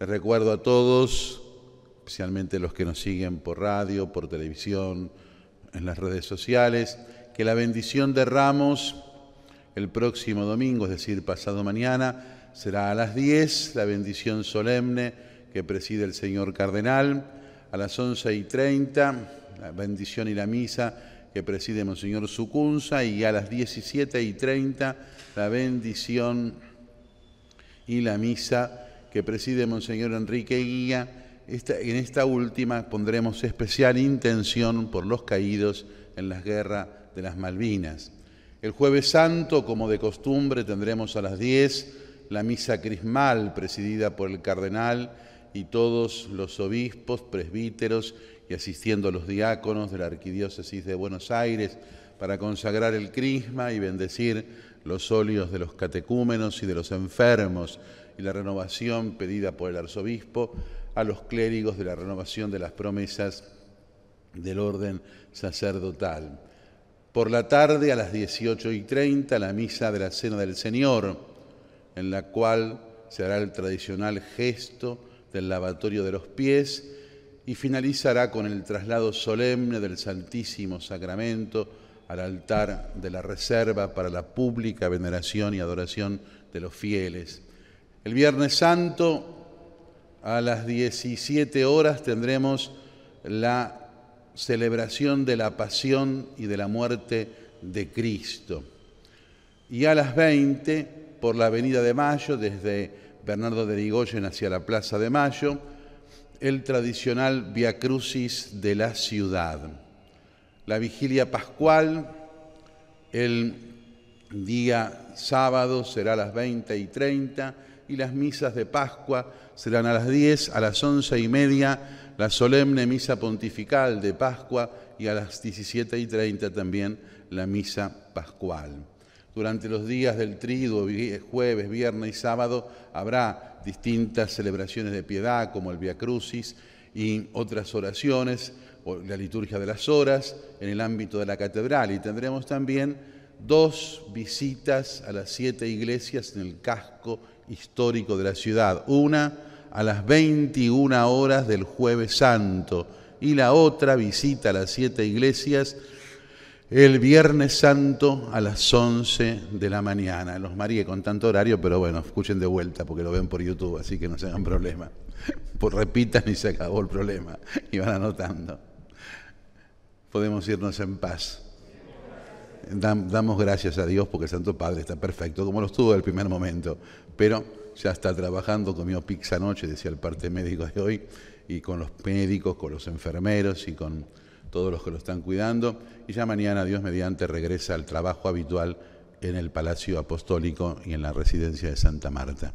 Les recuerdo a todos, especialmente los que nos siguen por radio, por televisión, en las redes sociales, que la bendición de Ramos el próximo domingo, es decir, pasado mañana, será a las 10, la bendición solemne que preside el señor cardenal, a las 11 y 30, la bendición y la misa que preside Monseñor Sucunza, y a las 17 y 30, la bendición y la misa que preside Monseñor Enrique Guía, en esta última pondremos especial intención por los caídos en la guerra de las Malvinas. El jueves santo, como de costumbre, tendremos a las 10 la misa crismal presidida por el cardenal y todos los obispos, presbíteros y asistiendo a los diáconos de la Arquidiócesis de Buenos Aires para consagrar el crisma y bendecir los óleos de los catecúmenos y de los enfermos y la renovación pedida por el arzobispo a los clérigos de la renovación de las promesas del orden sacerdotal. Por la tarde a las 18 y 30 la misa de la Cena del Señor, en la cual se hará el tradicional gesto del lavatorio de los pies y finalizará con el traslado solemne del Santísimo Sacramento al altar de la reserva para la pública veneración y adoración de los fieles. El Viernes Santo a las 17 horas tendremos la celebración de la pasión y de la muerte de Cristo. Y a las 20, por la Avenida de Mayo, desde Bernardo de Rigoyen hacia la Plaza de Mayo, el tradicional Via Crucis de la ciudad, la vigilia pascual, el día sábado será a las 20 y 30 y las misas de Pascua serán a las 10, a las 11 y media, la solemne misa pontifical de Pascua y a las 17 y 30 también la misa pascual. Durante los días del trigo, eh, jueves, viernes y sábado, habrá distintas celebraciones de piedad, como el Via Crucis y otras oraciones, la liturgia de las horas, en el ámbito de la catedral. Y tendremos también dos visitas a las siete iglesias en el casco histórico de la ciudad. Una a las 21 horas del jueves santo y la otra visita a las siete iglesias el Viernes Santo a las 11 de la mañana. Los marié con tanto horario, pero bueno, escuchen de vuelta porque lo ven por YouTube, así que no se hagan problema. Pues repitan y se acabó el problema. Y van anotando. Podemos irnos en paz. Damos gracias a Dios porque el Santo Padre está perfecto, como lo estuvo el primer momento. Pero ya está trabajando, comió pizza anoche, decía el parte médico de hoy, y con los médicos, con los enfermeros y con todos los que lo están cuidando, y ya mañana Dios mediante regresa al trabajo habitual en el Palacio Apostólico y en la residencia de Santa Marta.